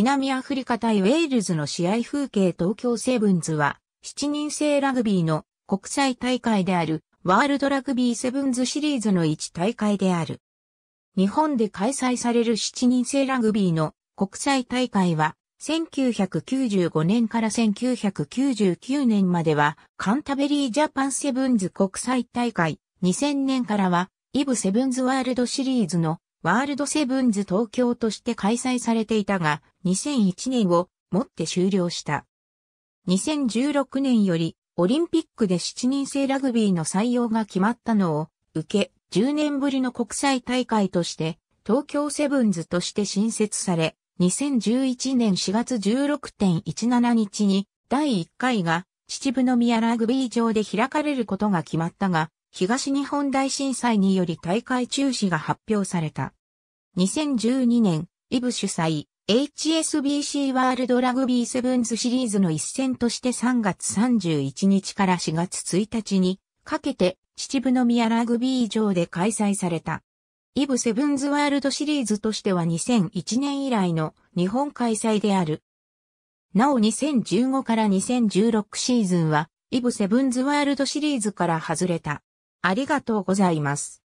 南アフリカ対ウェールズの試合風景東京セブンズは、7人制ラグビーの国際大会であるワールドラグビーセブンズシリーズの1大会である。日本で開催される7人制ラグビーの国際大会は、1995年から1999年までは、カンタベリージャパンセブンズ国際大会、2000年からは、イブセブンズワールドシリーズのワールドセブンズ東京として開催されていたが、2001年をもって終了した。2016年よりオリンピックで7人制ラグビーの採用が決まったのを受け、10年ぶりの国際大会として東京セブンズとして新設され、2011年4月16.17日に第1回が秩父宮ラグビー場で開かれることが決まったが、東日本大震災により大会中止が発表された。2012年、イブ主催、HSBC ワールドラグビーセブンズシリーズの一戦として3月31日から4月1日にかけて秩父宮ラグビー場で開催された。イブセブンズワールドシリーズとしては2001年以来の日本開催である。なお2015から2016シーズンはイブセブンズワールドシリーズから外れた。ありがとうございます。